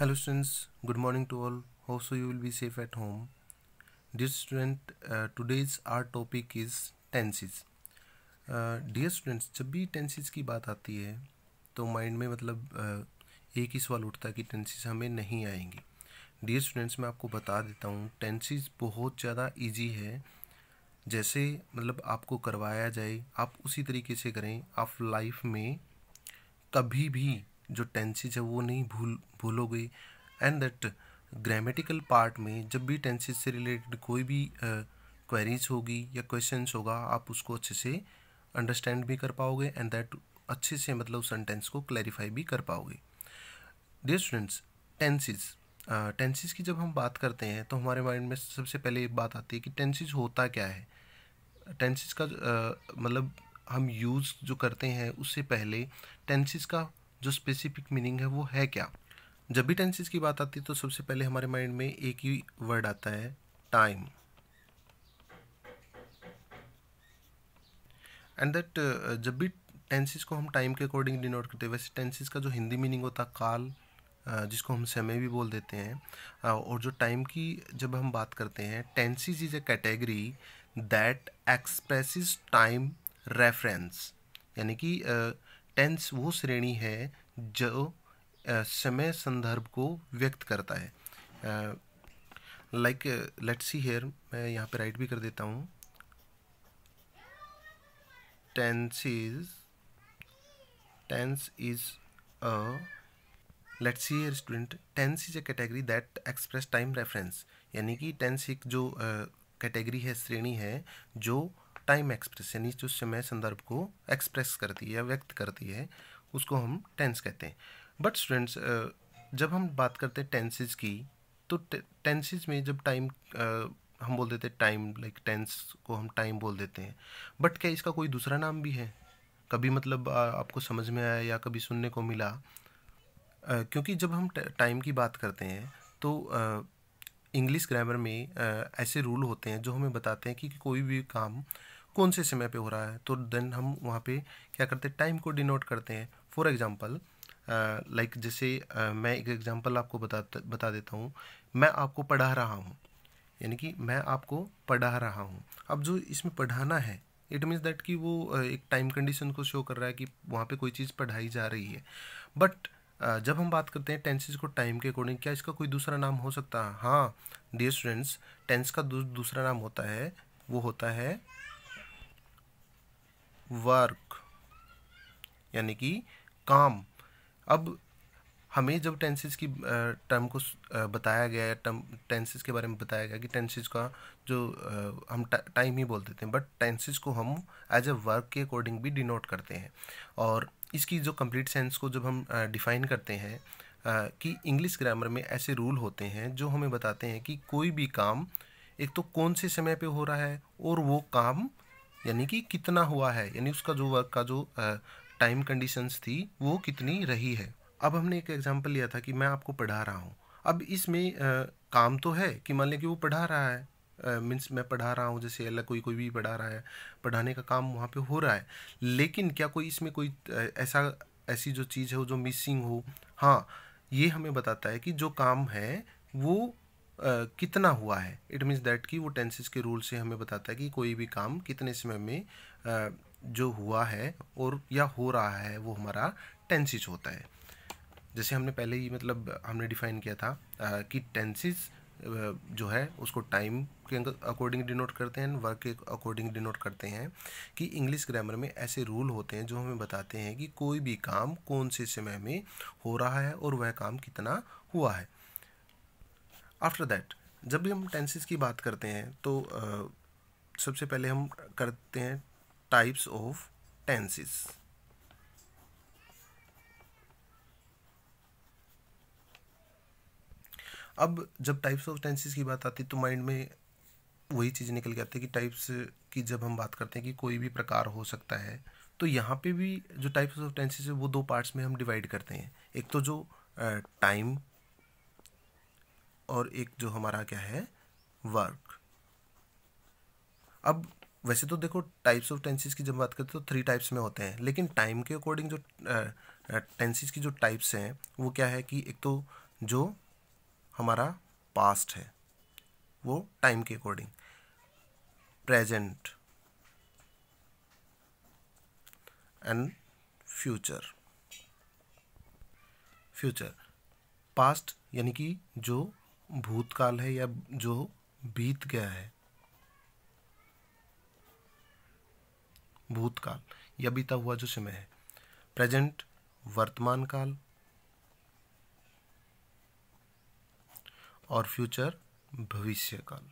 hello students good morning to all hope so you will be safe at home dear student today's our topic is tenses dear students जब भी tenses की बात आती है तो mind में मतलब uh, एक ही सवाल उठता है कि टेंसिस हमें नहीं आएंगी डियर स्टूडेंट्स मैं आपको बता देता हूँ टेंसिस बहुत ज़्यादा ईजी है जैसे मतलब आपको करवाया जाए आप उसी तरीके से करें आप लाइफ में कभी भी जो टेंसेज है वो नहीं भूल भूलोगे एंड दैट ग्रामेटिकल पार्ट में जब भी टेंसेज से रिलेटेड कोई भी क्वेरीज uh, होगी या क्वेश्चन होगा आप उसको अच्छे से अंडरस्टैंड भी कर पाओगे एंड दैट अच्छे से मतलब सेंटेंस को क्लैरिफाई भी कर पाओगे डियर स्टूडेंट्स टेंसेज टेंसेज की जब हम बात करते हैं तो हमारे माइंड में सबसे पहले ये बात आती है कि टेंसेज होता क्या है टेंसेज का uh, मतलब हम यूज़ जो करते हैं उससे पहले टेंसेज का जो स्पेसिफिक मीनिंग है वो है क्या जब भी टेंसेज की बात आती है तो सबसे पहले हमारे माइंड में एक ही वर्ड आता है टाइम एंड दैट जब भी टेंसेज को हम टाइम के अकॉर्डिंग डिनोट करते हैं वैसे टेंसेज का जो हिंदी मीनिंग होता है काल uh, जिसको हम समय भी बोल देते हैं uh, और जो टाइम की जब हम बात करते हैं tenses is a category that expresses time reference यानी कि uh, टेंस वो श्रेणी है जो समय संदर्भ को व्यक्त करता है लाइक लेट्स सी हेयर मैं यहाँ पे राइट भी कर देता हूँ tense is tense is a let's see here student tense is a category that express time reference यानी कि टेंस एक जो कैटेगरी uh, है श्रेणी है जो टाइम एक्सप्रेस यानी जो समय संदर्भ को एक्सप्रेस करती है व्यक्त करती है उसको हम टेंस कहते हैं बट स्टूडेंट्स जब हम बात करते हैं टेंसेज की तो टेंसेज में जब टाइम हम बोल देते हैं टाइम लाइक टेंस को हम टाइम बोल देते हैं बट क्या इसका कोई दूसरा नाम भी है कभी मतलब आपको समझ में आया या कभी सुनने को मिला क्योंकि जब हम टाइम की बात करते हैं तो इंग्लिश ग्रामर में ऐसे रूल होते हैं जो हमें बताते हैं कि कोई भी काम कौन से समय पे हो रहा है तो देन हम वहाँ पे क्या करते हैं टाइम को डिनोट करते हैं फॉर एग्ज़ाम्पल लाइक जैसे uh, मैं एक एग्ज़ाम्पल आपको बता बता देता हूँ मैं आपको पढ़ा रहा हूँ यानी कि मैं आपको पढ़ा रहा हूँ अब जो इसमें पढ़ाना है इट मीन्स दैट कि वो एक टाइम कंडीशन को शो कर रहा है कि वहाँ पर कोई चीज़ पढ़ाई जा रही है बट जब हम बात करते हैं टेंसेज को टाइम के अकॉर्डिंग क्या इसका कोई दूसरा नाम हो सकता है हाँ डियर स्टूडेंट्स टेंस का दूसरा नाम होता है वो होता है वर्क यानी कि काम अब हमें जब टेंसेस की टर्म को बताया गया या टर्म टेंसेज के बारे में बताया गया कि टेंसेज का जो हम टाइम ही बोल देते हैं बट टेंसेज को हम एज अ वर्क के अकॉर्डिंग भी डिनोट करते हैं और इसकी जो कंप्लीट सेंस को जब हम डिफ़ाइन करते हैं कि इंग्लिश ग्रामर में ऐसे रूल होते हैं जो हमें बताते हैं कि कोई भी काम एक तो कौन से समय पे हो रहा है और वो काम यानी कि कितना हुआ है यानी उसका जो वर्क का जो टाइम कंडीशंस थी वो कितनी रही है अब हमने एक एग्जाम्पल लिया था कि मैं आपको पढ़ा रहा हूँ अब इसमें काम तो है कि मान लें कि वो पढ़ा रहा है मीन्स मैं पढ़ा रहा हूँ जैसे अलग कोई कोई भी पढ़ा रहा है पढ़ाने का काम वहाँ पे हो रहा है लेकिन क्या कोई इसमें कोई ऐसा ऐसी जो चीज़ है वो जो मिसिंग हो हाँ ये हमें बताता है कि जो काम है वो कितना हुआ है इट मीन्स दैट कि वो टेंसेज के रूल से हमें बताता है कि कोई भी काम कितने समय में uh, जो हुआ है और या हो रहा है वो हमारा टेंसिस होता है जैसे हमने पहले ही मतलब हमने डिफाइन किया था uh, कि टेंसिस जो है उसको टाइम के अकॉर्डिंग डिनोट करते हैं वर्क के अकॉर्डिंग डिनोट करते हैं कि इंग्लिश ग्रामर में ऐसे रूल होते हैं जो हमें बताते हैं कि कोई भी काम कौन से समय में हो रहा है और वह काम कितना हुआ है आफ्टर दैट जब भी हम टेंसेस की बात करते हैं तो uh, सबसे पहले हम करते हैं टाइप्स ऑफ टेंसेस अब जब टाइप्स ऑफ टेंसेस की बात आती है तो माइंड में वही चीज़ निकल के आती है कि टाइप्स की जब हम बात करते हैं कि कोई भी प्रकार हो सकता है तो यहाँ पे भी जो टाइप्स ऑफ टेंसेस है वो दो पार्ट्स में हम डिवाइड करते हैं एक तो जो टाइम और एक जो हमारा क्या है वर्क अब वैसे तो देखो टाइप्स ऑफ टेंसेज की जब बात करते तो थ्री टाइप्स में होते हैं लेकिन टाइम के अकॉर्डिंग जो टेंसेज की जो टाइप्स हैं वो क्या है कि एक तो जो हमारा पास्ट है वो टाइम के according present and future future past यानी कि जो भूतकाल है या जो बीत गया है भूतकाल या बीता हुआ जो समय है प्रेजेंट वर्तमान काल और फ्यूचर भविष्य काल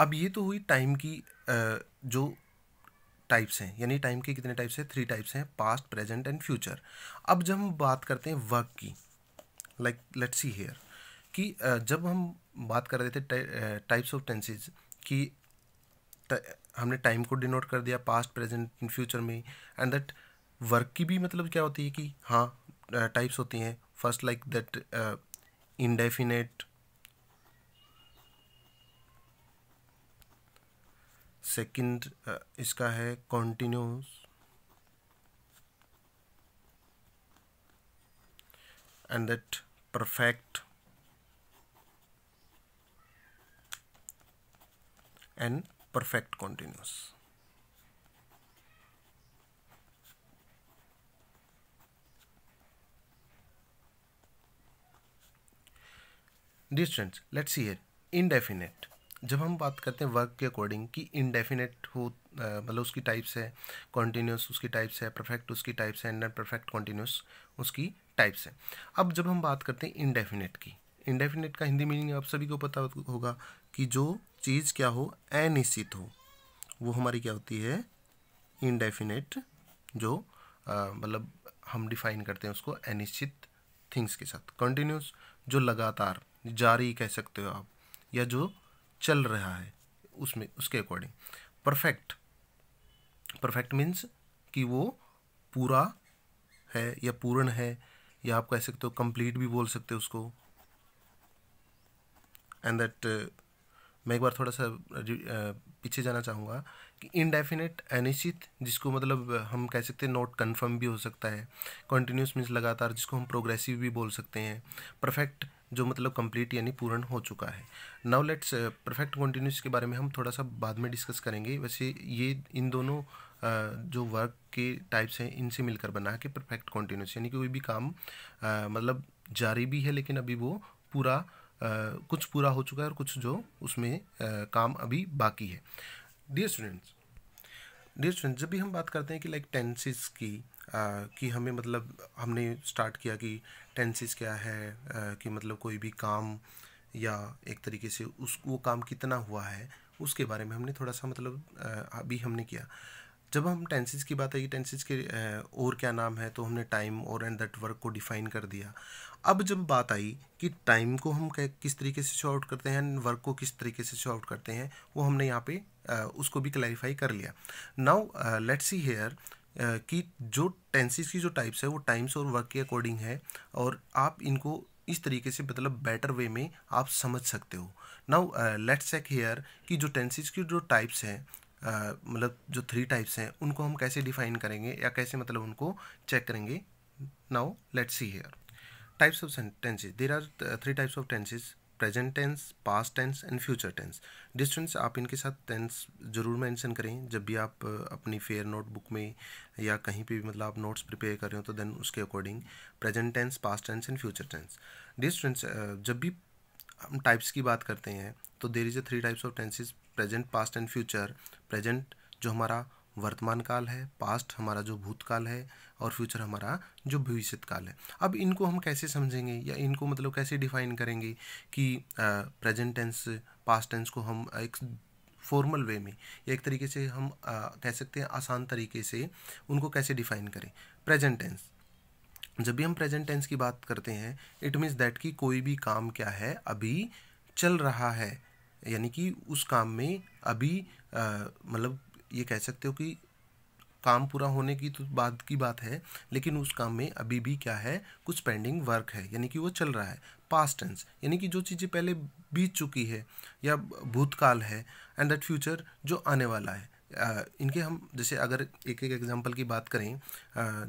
अब ये तो हुई टाइम की जो टाइप्स हैं यानी टाइम के कितने टाइप्स हैं थ्री टाइप्स हैं पास्ट प्रेजेंट एंड फ्यूचर अब जब हम बात करते हैं वर्क की लाइक लेट्स सी हेयर कि जब हम बात कर रहे थे टाइप्स ऑफ टेंसेज कि हमने टाइम को डिनोट कर दिया पास्ट प्रेजेंट एंड फ्यूचर में एंड दैट वर्क की भी मतलब क्या होती है कि हाँ टाइप्स होती हैं first like that indefinite second इसका है continuous and that perfect and perfect continuous dear students let's see indefinite जब हम बात करते हैं वर्क के अकॉर्डिंग कि इनडेफिनेट हो मतलब उसकी टाइप्स है कॉन्टीन्यूस उसकी टाइप्स है परफेक्ट उसकी टाइप्स है एंड परफेक्ट कॉन्टीन्यूस उसकी टाइप्स है अब जब हम बात करते हैं इनडेफिनेट की इनडेफिनेट का हिंदी मीनिंग आप सभी को पता होगा कि जो चीज़ क्या हो अनिश्चित हो वो हमारी क्या होती है इनडेफिनेट जो मतलब हम डिफाइन करते हैं उसको अनिश्चित थिंग्स के साथ कंटिन्यूस जो लगातार जारी कह सकते हो आप या जो चल रहा है उसमें उसके अकॉर्डिंग परफेक्ट परफेक्ट मीन्स कि वो पूरा है या पूर्ण है या आप कह सकते हो कंप्लीट भी बोल सकते हो उसको एंड दैट uh, मैं एक बार थोड़ा सा uh, uh, पीछे जाना चाहूँगा कि इनडेफिनेट अनिश्चित जिसको मतलब हम कह सकते हैं नॉट कन्फर्म भी हो सकता है कॉन्टीन्यूस मीन्स लगातार जिसको हम प्रोग्रेसिव भी बोल सकते हैं परफेक्ट जो मतलब कंप्लीट यानी पूर्ण हो चुका है नाउ लेट्स परफेक्ट कॉन्टीन्यूस के बारे में हम थोड़ा सा बाद में डिस्कस करेंगे वैसे ये इन दोनों uh, जो वर्क के टाइप्स हैं इनसे मिलकर बना है कि परफेक्ट कॉन्टीन्यूस यानी कि कोई भी काम uh, मतलब जारी भी है लेकिन अभी वो पूरा uh, कुछ पूरा हो चुका है और कुछ जो उसमें काम अभी बाकी है डियर स्टूडेंट्स डियर स्टूडेंट्स जब भी हम बात करते हैं कि लाइक टेंसेस की कि हमें मतलब हमने स्टार्ट किया कि टेंसिस क्या है कि मतलब कोई भी काम या एक तरीके से उस वो काम कितना हुआ है उसके बारे में हमने थोड़ा सा मतलब अभी हमने किया जब हम टेंसिस की बात आई टेंसिस के और क्या नाम है तो हमने टाइम और एंड दैट वर्क को डिफाइन कर दिया अब जब बात आई कि टाइम को हम किस तरीके से शो आउट करते हैं वर्क को किस तरीके से शॉर्ट करते हैं वो हमने यहाँ पे उसको भी क्लैरिफाई कर लिया नाउ लेट्स सी हेयर कि जो टेंसेस की जो टाइप्स है वो टाइम्स और वर्क के अकॉर्डिंग है और आप इनको इस तरीके से मतलब बेटर वे में आप समझ सकते हो नाउ लेट्स चेक हेयर कि जो टेंसेस की जो टाइप्स हैं uh, मतलब जो थ्री टाइप्स हैं उनको हम कैसे डिफाइन करेंगे या कैसे मतलब उनको चेक करेंगे now let's see here types of tenses there are three types of tenses present tense past tense and future tense distance आप इनके साथ टेंस ज़रूर मेंशन करें जब भी आप अपनी फेयर नोटबुक में या कहीं पे भी मतलब आप नोट्स प्रिपेयर कर रहे हो तो देन उसके according present tense past tense and future tense distance जब भी हम टाइप्स की बात करते हैं तो there is a three types of tenses present past and future present जो हमारा वर्तमान काल है पास्ट हमारा जो भूतकाल है और फ्यूचर हमारा जो भविष्य काल है अब इनको हम कैसे समझेंगे या इनको मतलब कैसे डिफाइन करेंगे कि प्रेजेंट टेंस पास्ट टेंस को हम एक फॉर्मल वे में या एक तरीके से हम आ, कह सकते हैं आसान तरीके से उनको कैसे डिफाइन करें प्रेजेंट टेंस जब भी हम प्रेजेंट टेंस की बात करते हैं इट मीन्स दैट कि कोई भी काम क्या है अभी चल रहा है यानी कि उस काम में अभी मतलब ये कह सकते हो कि काम पूरा होने की तो बाद की बात है लेकिन उस काम में अभी भी क्या है कुछ पेंडिंग वर्क है यानी कि वो चल रहा है पास्ट टेंस यानी कि जो चीज़ें पहले बीत चुकी है या भूतकाल है एंड दैट फ्यूचर जो आने वाला है इनके हम जैसे अगर एक एक एग्जांपल की बात करें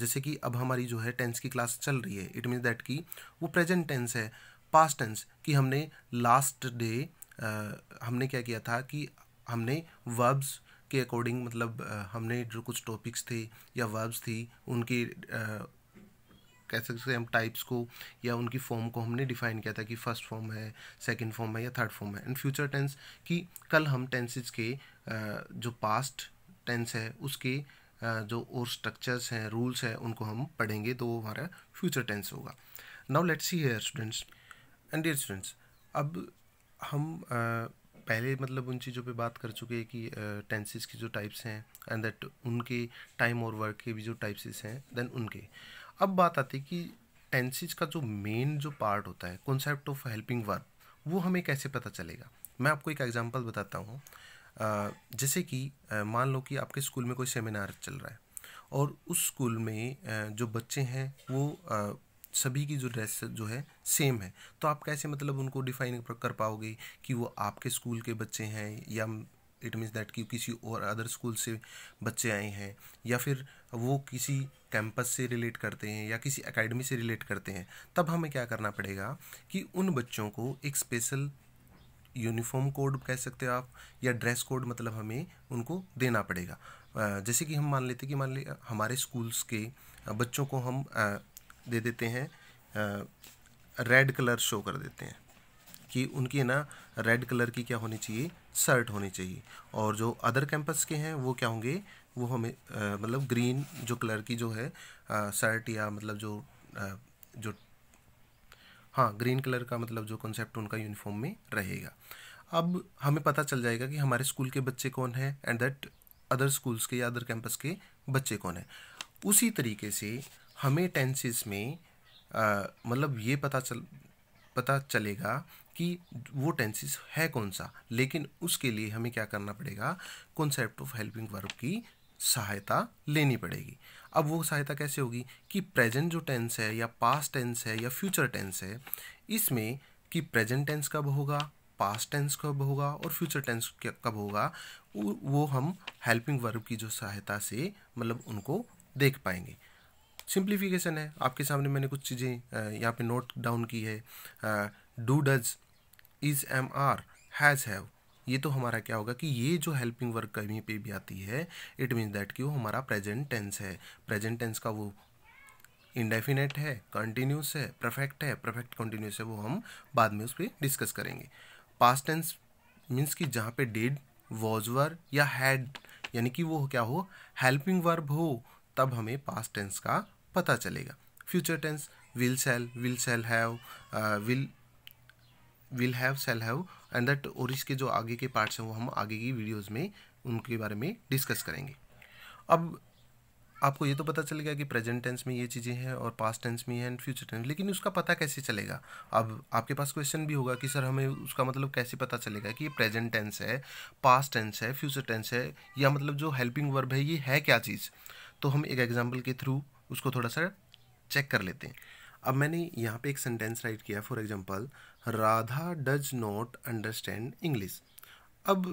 जैसे कि अब हमारी जो है टेंस की क्लास चल रही है इट मीन दैट कि वो प्रेजेंट टेंस है पास्ट टेंस कि हमने लास्ट डे हमने क्या किया था कि हमने वर्ब्स के अकॉर्डिंग मतलब हमने जो कुछ टॉपिक्स थे या वर्ब्स थी उनकी कह सकते हैं हम टाइप्स को या उनकी फॉर्म को हमने डिफाइन किया था कि फर्स्ट फॉर्म है सेकंड फॉर्म है या थर्ड फॉर्म है एंड फ्यूचर टेंस कि कल हम टेंसेज के जो पास्ट टेंस है उसके जो और स्ट्रक्चर्स हैं रूल्स हैं उनको हम पढ़ेंगे तो वो हमारा फ्यूचर टेंस होगा now let's see here students and dear students अब हम uh, पहले मतलब उन चीज़ों पे बात कर चुके हैं कि टेंसेस की जो टाइप्स हैं एंड दैट उनके टाइम और वर्क के भी जो टाइप्स हैं देन उनके अब बात आती है कि टेंसेज का जो मेन जो पार्ट होता है कॉन्सेप्ट ऑफ हेल्पिंग वर्ब वो हमें कैसे पता चलेगा मैं आपको एक एग्जाम्पल बताता हूँ जैसे कि मान लो कि आपके स्कूल में कोई सेमिनार चल रहा है और उस स्कूल में जो बच्चे हैं वो सभी की जो ड्रेस जो है सेम है तो आप कैसे मतलब उनको डिफाइन कर पाओगे कि वो आपके स्कूल के बच्चे हैं या इट मीन्स दैट कि किसी और अदर स्कूल से बच्चे आए हैं या फिर वो किसी कैंपस से रिलेट करते हैं या किसी एकेडमी से रिलेट करते हैं तब हमें क्या करना पड़ेगा कि उन बच्चों को एक स्पेशल यूनिफॉर्म कोड कह सकते हो आप या ड्रेस कोड मतलब हमें उनको देना पड़ेगा जैसे कि हम मान लेते कि मान ले हमारे स्कूल्स के बच्चों को हम दे देते हैं रेड कलर शो कर देते हैं कि उनकी ना रेड कलर की क्या होनी चाहिए शर्ट होनी चाहिए और जो अदर कैंपस के हैं वो क्या होंगे वो हमें मतलब ग्रीन जो कलर की जो है शर्ट या मतलब जो आ, जो हाँ ग्रीन कलर का मतलब जो कॉन्सेप्ट उनका यूनिफॉर्म में रहेगा अब हमें पता चल जाएगा कि हमारे स्कूल के बच्चे कौन हैं एंड दैट अदर स्कूल्स के या अदर कैंपस के बच्चे कौन हैं उसी तरीके से हमें टेंसेस में मतलब ये पता चल पता चलेगा कि वो टेंसेस है कौन सा लेकिन उसके लिए हमें क्या करना पड़ेगा कॉन्सेप्ट ऑफ हेल्पिंग वर्ब की सहायता लेनी पड़ेगी अब वो सहायता कैसे होगी कि प्रेजेंट जो टेंस है या पास्ट टेंस है या फ्यूचर टेंस है इसमें कि प्रेजेंट टेंस कब होगा पास्ट टेंस कब होगा और फ्यूचर टेंस कब होगा वो हम हेल्पिंग वर्ब की जो सहायता से मतलब उनको देख पाएंगे सिंप्लीफिकेशन है आपके सामने मैंने कुछ चीज़ें यहाँ पे नोट डाउन की है do does is am are has have ये तो हमारा क्या होगा कि ये जो हेल्पिंग वर्क कहीं पे भी आती है इट मीन्स दैट कि वो हमारा प्रेजेंट टेंस है प्रेजेंट टेंस का वो इंडेफिनेट है कंटिन्यूस है परफेक्ट है परफेक्ट कंटिन्यूस है वो हम बाद में उस पर डिस्कस करेंगे पास्ट टेंस मीन्स कि जहाँ पे डेड वॉज वर या हैड यानी कि वो क्या हो हेल्पिंग वर्ब हो तब हमें पास्ट टेंस का पता चलेगा future tense will shall will shall have will will have shall have and that और इसके जो आगे के पार्ट्स हैं वो हम आगे की वीडियोस में उनके बारे में डिस्कस करेंगे अब आपको ये तो पता चलेगा कि प्रेजेंट टेंस में ये चीज़ें हैं और पास्ट टेंस में हैं एंड फ्यूचर टेंस लेकिन उसका पता कैसे चलेगा अब आपके पास क्वेश्चन भी होगा कि सर हमें उसका मतलब कैसे पता चलेगा कि ये प्रेजेंट टेंस है पास्ट टेंस है फ्यूचर टेंस है या मतलब जो हेल्पिंग वर्ब है ये है क्या चीज़ तो हम एक एग्जाम्पल के थ्रू उसको थोड़ा सा चेक कर लेते हैं अब मैंने यहाँ पे एक सेंटेंस राइट किया for example Radha does not understand English अब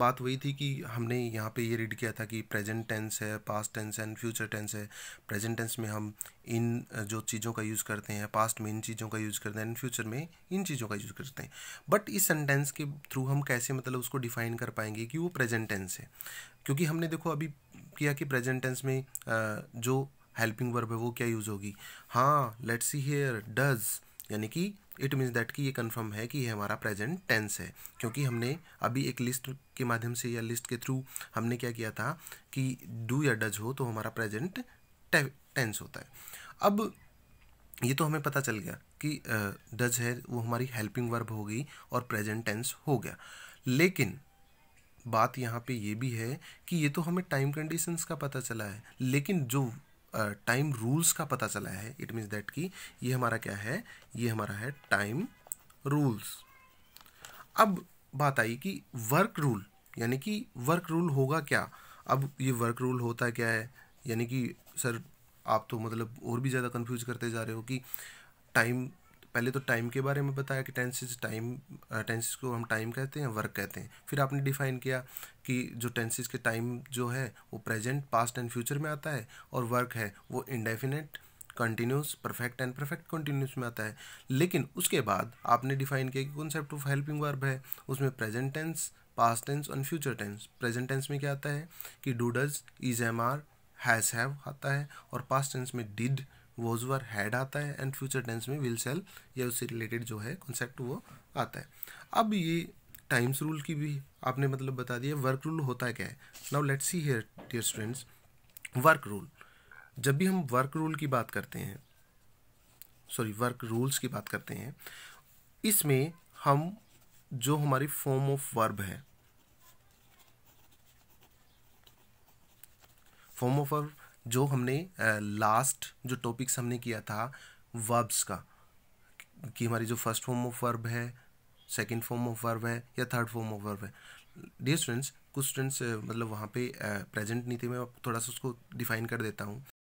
बात वही थी कि हमने यहाँ पे ये रीड किया था कि प्रेजेंट टेंस है past tense and future tense है प्रेजेंट टेंस में हम इन जो चीज़ों का यूज़ करते हैं पास्ट में इन चीज़ों का यूज़ करते हैं एंड फ्यूचर में इन चीज़ों का यूज़ करते हैं बट इस सेंटेंस के थ्रू हम कैसे मतलब उसको डिफाइन कर पाएंगे कि वो प्रेजेंट टेंस है क्योंकि हमने देखो अभी किया कि प्रेजेंट टेंस में जो हेल्पिंग वर्ब है वो क्या यूज़ होगी हाँ लेट्स सी हेयर डज यानी कि इट मीन्स दैट कि ये कन्फर्म है कि ये हमारा प्रेजेंट टेंस है क्योंकि हमने अभी एक लिस्ट के माध्यम से या लिस्ट के थ्रू हमने क्या किया था कि डू या डज हो तो हमारा प्रेजेंट टेंस होता है अब ये तो हमें पता चल गया कि डज है वो हमारी हेल्पिंग वर्ब हो गई और प्रेजेंट टेंस हो गया लेकिन बात यहाँ पे ये भी है कि ये तो हमें टाइम कंडीशंस का पता चला है लेकिन जो टाइम uh, रूल्स का पता चला है इट मीन्स दैट कि ये हमारा क्या है ये हमारा है टाइम रूल्स अब बात आई कि वर्क रूल यानी कि वर्क रूल होगा क्या अब ये वर्क रूल होता क्या है यानी कि सर आप तो मतलब और भी ज़्यादा कंफ्यूज करते जा रहे हो कि टाइम पहले तो टाइम के बारे में बताया कि टेंसेज टाइम टेंसेज को हम टाइम कहते हैं वर्क कहते हैं फिर आपने डिफाइन किया कि जो टेंसेज के टाइम जो है वो प्रेजेंट पास्ट एंड फ्यूचर में आता है और वर्क है वो indefinite continuous perfect and perfect continuous में आता है लेकिन उसके बाद आपने डिफाइन किया कि कॉन्सेप्ट ऑफ हेल्पिंग वर्ब है उसमें प्रेजेंट टेंस पास्ट टेंस और फ्यूचर टेंस प्रेजेंट टेंस में क्या आता है कि do does is am are has have आता है और पास्ट टेंस में डिड वोज वर हैड आता है एंड फ्यूचर टेंस में विल सेल या उससे रिलेटेड जो है कॉन्सेप्ट वो आता है अब ये टाइम्स रूल की भी आपने मतलब बता दिया वर्क रूल होता है क्या है now let's see here dear students work rule जब भी हम वर्क रूल की बात करते हैं सॉरी वर्क रूल्स की बात करते हैं इसमें हम जो हमारी फॉर्म ऑफ वर्ब है फॉर्म ऑफ वर्ब जो हमने लास्ट जो टॉपिक्स हमने किया था वर्ब्स का कि हमारी जो फर्स्ट फॉर्म ऑफ वर्ब है सेकंड फॉर्म ऑफ वर्ब है या थर्ड फॉर्म ऑफ वर्ब है डियर स्टूडेंट्स कुछ स्टूडेंट्स मतलब वहाँ पे प्रेजेंट नहीं थे मैं थोड़ा सा उसको डिफाइन कर देता हूँ